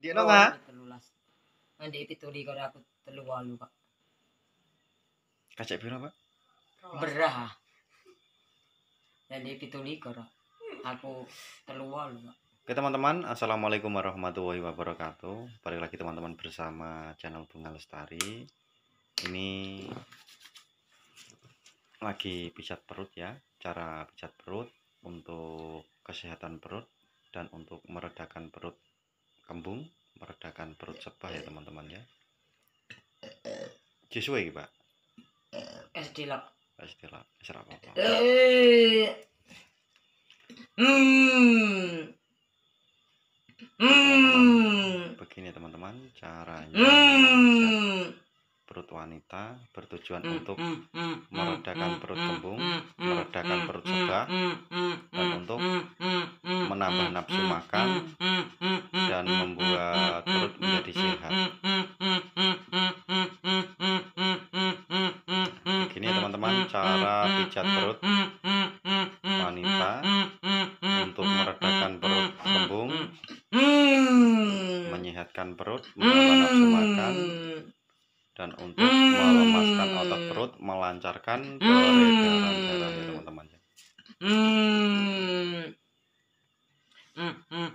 Di no nga? Telulas. Nanti itu di kada aku telu pak. kak. Kacek piro pak? Berah. Nanti itu di kada aku telu pak. Oke teman-teman, Assalamualaikum warahmatullahi wabarakatuh Balik lagi teman-teman bersama channel Bunga Lestari Ini lagi pijat perut ya Cara pijat perut untuk kesehatan perut dan untuk meredakan perut kembung meredakan perut sebah ya teman-teman ya sesuai ya pak es dilap es apa begini teman-teman caranya hmm. perut wanita bertujuan mm. untuk mm. meredakan perut kembung meredakan perut sebah dan untuk menambah nafsu makan dan membuat perut menjadi sehat. Begini teman-teman cara pijat perut wanita untuk meredakan perut kembung, menyehatkan perut, mm. menambah makan, dan untuk mm. melemaskan otot perut, melancarkan mm. peredaran darah ya teman-teman. Mm. Mm.